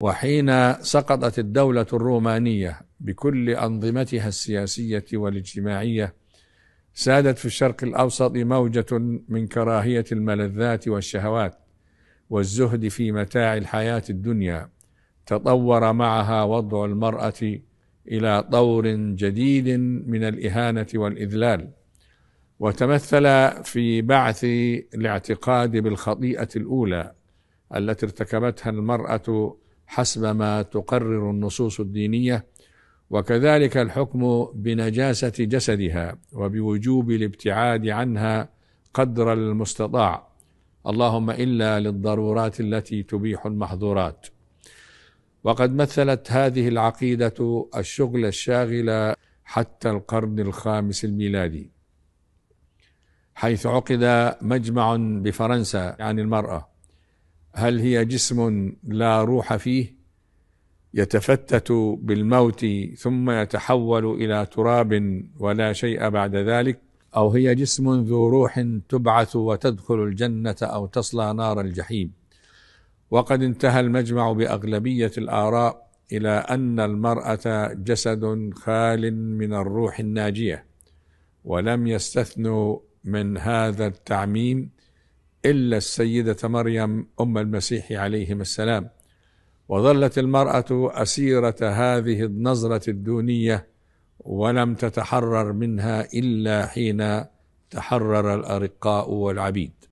وحين سقطت الدولة الرومانية بكل أنظمتها السياسية والاجتماعية سادت في الشرق الأوسط موجة من كراهية الملذات والشهوات والزهد في متاع الحياة الدنيا تطور معها وضع المرأة إلى طور جديد من الإهانة والإذلال وتمثل في بعث الاعتقاد بالخطيئة الأولى التي ارتكبتها المرأة حسب ما تقرر النصوص الدينيه وكذلك الحكم بنجاسه جسدها وبوجوب الابتعاد عنها قدر المستطاع اللهم الا للضرورات التي تبيح المحظورات وقد مثلت هذه العقيده الشغل الشاغل حتى القرن الخامس الميلادي حيث عقد مجمع بفرنسا عن المراه هل هي جسم لا روح فيه يتفتت بالموت ثم يتحول الى تراب ولا شيء بعد ذلك او هي جسم ذو روح تبعث وتدخل الجنه او تصلى نار الجحيم وقد انتهى المجمع باغلبيه الاراء الى ان المراه جسد خال من الروح الناجيه ولم يستثنوا من هذا التعميم إلا السيدة مريم أم المسيح عليهم السلام وظلت المرأة أسيرة هذه النظرة الدونية ولم تتحرر منها إلا حين تحرر الأرقاء والعبيد